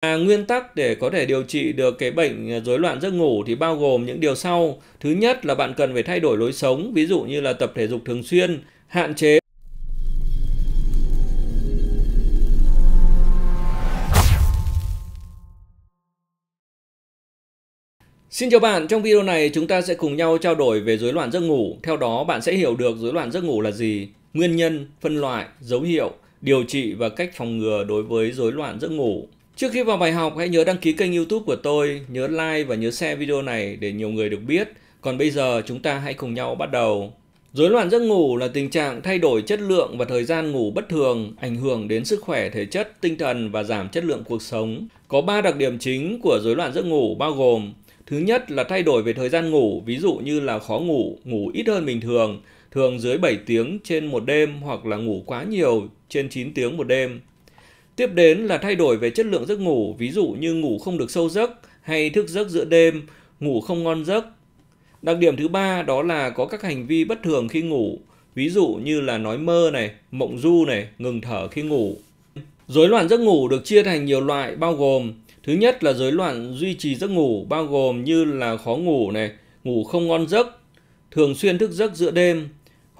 À, nguyên tắc để có thể điều trị được cái bệnh rối loạn giấc ngủ thì bao gồm những điều sau. Thứ nhất là bạn cần phải thay đổi lối sống, ví dụ như là tập thể dục thường xuyên, hạn chế Xin chào bạn, trong video này chúng ta sẽ cùng nhau trao đổi về rối loạn giấc ngủ. Theo đó bạn sẽ hiểu được rối loạn giấc ngủ là gì, nguyên nhân, phân loại, dấu hiệu, điều trị và cách phòng ngừa đối với rối loạn giấc ngủ. Trước khi vào bài học, hãy nhớ đăng ký kênh youtube của tôi, nhớ like và nhớ share video này để nhiều người được biết. Còn bây giờ chúng ta hãy cùng nhau bắt đầu. Rối loạn giấc ngủ là tình trạng thay đổi chất lượng và thời gian ngủ bất thường, ảnh hưởng đến sức khỏe thể chất, tinh thần và giảm chất lượng cuộc sống. Có 3 đặc điểm chính của rối loạn giấc ngủ bao gồm Thứ nhất là thay đổi về thời gian ngủ, ví dụ như là khó ngủ, ngủ ít hơn bình thường, thường dưới 7 tiếng trên một đêm hoặc là ngủ quá nhiều trên 9 tiếng một đêm. Tiếp đến là thay đổi về chất lượng giấc ngủ, ví dụ như ngủ không được sâu giấc hay thức giấc giữa đêm, ngủ không ngon giấc. Đặc điểm thứ ba đó là có các hành vi bất thường khi ngủ, ví dụ như là nói mơ này, mộng du này, ngừng thở khi ngủ. Rối loạn giấc ngủ được chia thành nhiều loại bao gồm Thứ nhất là rối loạn duy trì giấc ngủ bao gồm như là khó ngủ này, ngủ không ngon giấc, thường xuyên thức giấc giữa đêm,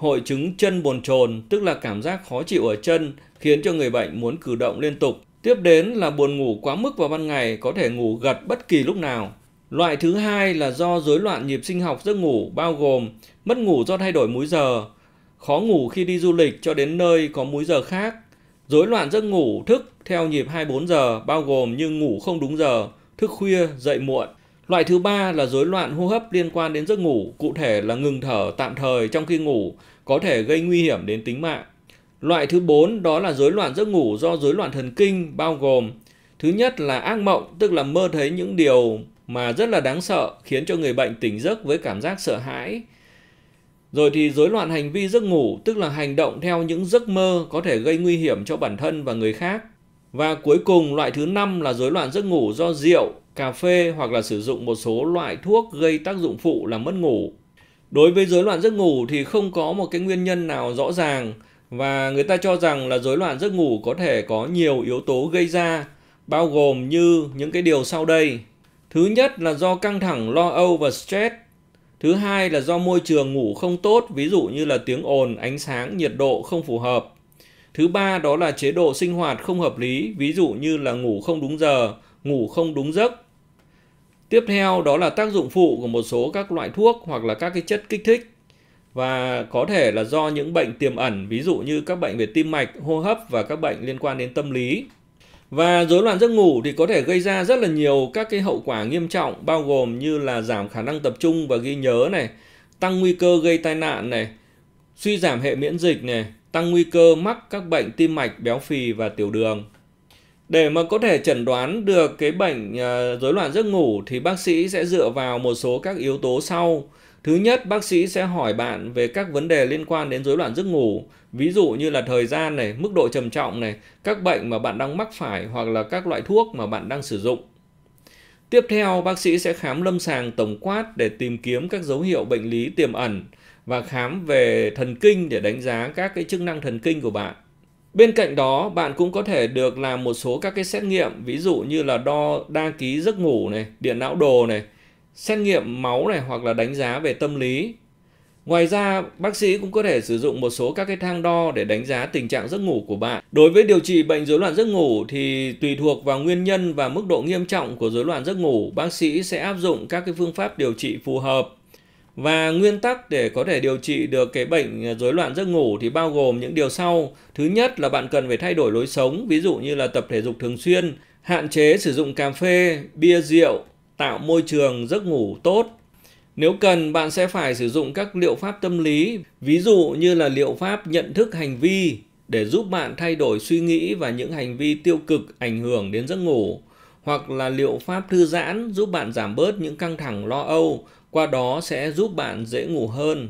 Hội chứng chân bồn chồn tức là cảm giác khó chịu ở chân khiến cho người bệnh muốn cử động liên tục. Tiếp đến là buồn ngủ quá mức vào ban ngày có thể ngủ gật bất kỳ lúc nào. Loại thứ hai là do rối loạn nhịp sinh học giấc ngủ bao gồm mất ngủ do thay đổi múi giờ, khó ngủ khi đi du lịch cho đến nơi có múi giờ khác, rối loạn giấc ngủ thức theo nhịp 24 giờ bao gồm như ngủ không đúng giờ, thức khuya, dậy muộn. Loại thứ ba là rối loạn hô hấp liên quan đến giấc ngủ, cụ thể là ngừng thở tạm thời trong khi ngủ, có thể gây nguy hiểm đến tính mạng. Loại thứ bốn đó là rối loạn giấc ngủ do rối loạn thần kinh bao gồm thứ nhất là ác mộng, tức là mơ thấy những điều mà rất là đáng sợ khiến cho người bệnh tỉnh giấc với cảm giác sợ hãi. Rồi thì rối loạn hành vi giấc ngủ, tức là hành động theo những giấc mơ có thể gây nguy hiểm cho bản thân và người khác. Và cuối cùng loại thứ năm là rối loạn giấc ngủ do rượu, cà phê hoặc là sử dụng một số loại thuốc gây tác dụng phụ làm mất ngủ. Đối với rối loạn giấc ngủ thì không có một cái nguyên nhân nào rõ ràng và người ta cho rằng là rối loạn giấc ngủ có thể có nhiều yếu tố gây ra bao gồm như những cái điều sau đây. Thứ nhất là do căng thẳng, lo âu và stress. Thứ hai là do môi trường ngủ không tốt, ví dụ như là tiếng ồn, ánh sáng, nhiệt độ không phù hợp. Thứ ba đó là chế độ sinh hoạt không hợp lý, ví dụ như là ngủ không đúng giờ, ngủ không đúng giấc, Tiếp theo đó là tác dụng phụ của một số các loại thuốc hoặc là các cái chất kích thích và có thể là do những bệnh tiềm ẩn ví dụ như các bệnh về tim mạch, hô hấp và các bệnh liên quan đến tâm lý. Và rối loạn giấc ngủ thì có thể gây ra rất là nhiều các cái hậu quả nghiêm trọng bao gồm như là giảm khả năng tập trung và ghi nhớ này, tăng nguy cơ gây tai nạn này, suy giảm hệ miễn dịch này, tăng nguy cơ mắc các bệnh tim mạch, béo phì và tiểu đường. Để mà có thể chẩn đoán được cái bệnh à, rối loạn giấc ngủ thì bác sĩ sẽ dựa vào một số các yếu tố sau. Thứ nhất, bác sĩ sẽ hỏi bạn về các vấn đề liên quan đến rối loạn giấc ngủ, ví dụ như là thời gian này, mức độ trầm trọng này, các bệnh mà bạn đang mắc phải hoặc là các loại thuốc mà bạn đang sử dụng. Tiếp theo, bác sĩ sẽ khám lâm sàng tổng quát để tìm kiếm các dấu hiệu bệnh lý tiềm ẩn và khám về thần kinh để đánh giá các cái chức năng thần kinh của bạn. Bên cạnh đó, bạn cũng có thể được làm một số các cái xét nghiệm, ví dụ như là đo đa ký giấc ngủ này, điện não đồ này, xét nghiệm máu này hoặc là đánh giá về tâm lý. Ngoài ra, bác sĩ cũng có thể sử dụng một số các cái thang đo để đánh giá tình trạng giấc ngủ của bạn. Đối với điều trị bệnh rối loạn giấc ngủ thì tùy thuộc vào nguyên nhân và mức độ nghiêm trọng của rối loạn giấc ngủ, bác sĩ sẽ áp dụng các cái phương pháp điều trị phù hợp. Và nguyên tắc để có thể điều trị được cái bệnh rối loạn giấc ngủ thì bao gồm những điều sau. Thứ nhất là bạn cần phải thay đổi lối sống, ví dụ như là tập thể dục thường xuyên, hạn chế sử dụng cà phê, bia rượu, tạo môi trường giấc ngủ tốt. Nếu cần, bạn sẽ phải sử dụng các liệu pháp tâm lý, ví dụ như là liệu pháp nhận thức hành vi để giúp bạn thay đổi suy nghĩ và những hành vi tiêu cực ảnh hưởng đến giấc ngủ, hoặc là liệu pháp thư giãn giúp bạn giảm bớt những căng thẳng lo âu qua đó sẽ giúp bạn dễ ngủ hơn.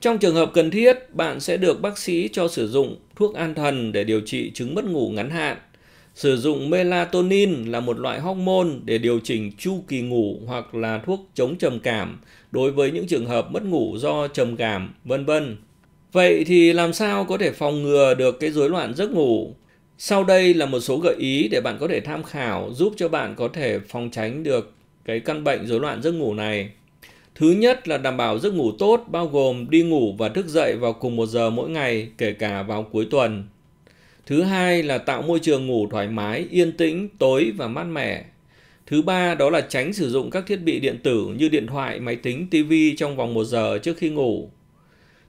Trong trường hợp cần thiết, bạn sẽ được bác sĩ cho sử dụng thuốc an thần để điều trị chứng mất ngủ ngắn hạn. Sử dụng melatonin là một loại hormone để điều chỉnh chu kỳ ngủ hoặc là thuốc chống trầm cảm đối với những trường hợp mất ngủ do trầm cảm, vân vân. Vậy thì làm sao có thể phòng ngừa được cái rối loạn giấc ngủ? Sau đây là một số gợi ý để bạn có thể tham khảo giúp cho bạn có thể phòng tránh được cái căn bệnh rối loạn giấc ngủ này. Thứ nhất là đảm bảo giấc ngủ tốt bao gồm đi ngủ và thức dậy vào cùng một giờ mỗi ngày, kể cả vào cuối tuần. Thứ hai là tạo môi trường ngủ thoải mái, yên tĩnh, tối và mát mẻ. Thứ ba đó là tránh sử dụng các thiết bị điện tử như điện thoại, máy tính, TV trong vòng một giờ trước khi ngủ.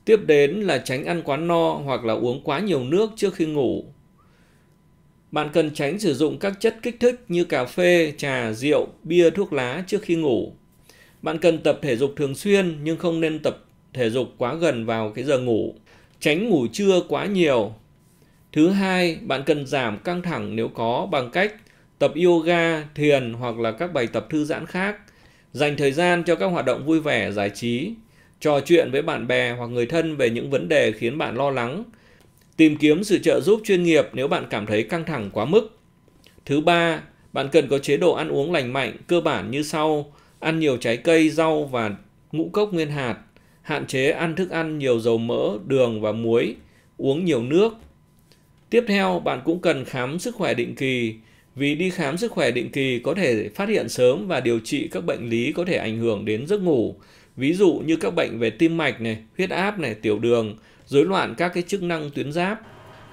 Tiếp đến là tránh ăn quá no hoặc là uống quá nhiều nước trước khi ngủ. Bạn cần tránh sử dụng các chất kích thích như cà phê, trà, rượu, bia, thuốc lá trước khi ngủ. Bạn cần tập thể dục thường xuyên nhưng không nên tập thể dục quá gần vào cái giờ ngủ. Tránh ngủ trưa quá nhiều. Thứ hai, bạn cần giảm căng thẳng nếu có bằng cách tập yoga, thiền hoặc là các bài tập thư giãn khác. Dành thời gian cho các hoạt động vui vẻ, giải trí, trò chuyện với bạn bè hoặc người thân về những vấn đề khiến bạn lo lắng. Tìm kiếm sự trợ giúp chuyên nghiệp nếu bạn cảm thấy căng thẳng quá mức. Thứ ba, bạn cần có chế độ ăn uống lành mạnh cơ bản như sau: Ăn nhiều trái cây, rau và ngũ cốc nguyên hạt, hạn chế ăn thức ăn nhiều dầu mỡ, đường và muối, uống nhiều nước. Tiếp theo, bạn cũng cần khám sức khỏe định kỳ vì đi khám sức khỏe định kỳ có thể phát hiện sớm và điều trị các bệnh lý có thể ảnh hưởng đến giấc ngủ, ví dụ như các bệnh về tim mạch này, huyết áp này, tiểu đường, rối loạn các cái chức năng tuyến giáp.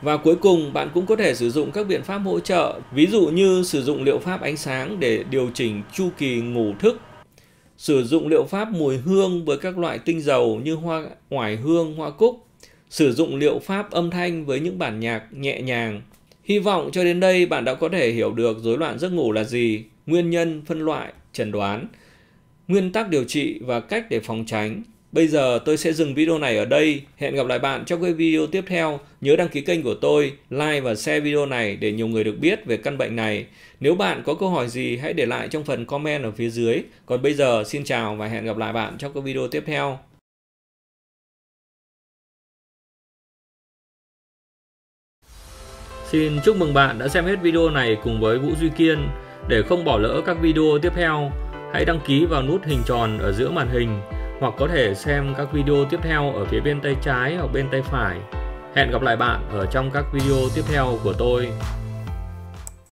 Và cuối cùng, bạn cũng có thể sử dụng các biện pháp hỗ trợ, ví dụ như sử dụng liệu pháp ánh sáng để điều chỉnh chu kỳ ngủ thức sử dụng liệu pháp mùi hương với các loại tinh dầu như hoa oải hương, hoa cúc, sử dụng liệu pháp âm thanh với những bản nhạc nhẹ nhàng. Hy vọng cho đến đây bạn đã có thể hiểu được rối loạn giấc ngủ là gì, nguyên nhân, phân loại, chẩn đoán, nguyên tắc điều trị và cách để phòng tránh. Bây giờ tôi sẽ dừng video này ở đây. Hẹn gặp lại bạn trong cái video tiếp theo. Nhớ đăng ký kênh của tôi, like và share video này để nhiều người được biết về căn bệnh này. Nếu bạn có câu hỏi gì hãy để lại trong phần comment ở phía dưới. Còn bây giờ xin chào và hẹn gặp lại bạn trong các video tiếp theo. Xin chúc mừng bạn đã xem hết video này cùng với Vũ Duy Kiên. Để không bỏ lỡ các video tiếp theo, hãy đăng ký vào nút hình tròn ở giữa màn hình hoặc có thể xem các video tiếp theo ở phía bên tay trái hoặc bên tay phải. Hẹn gặp lại bạn ở trong các video tiếp theo của tôi.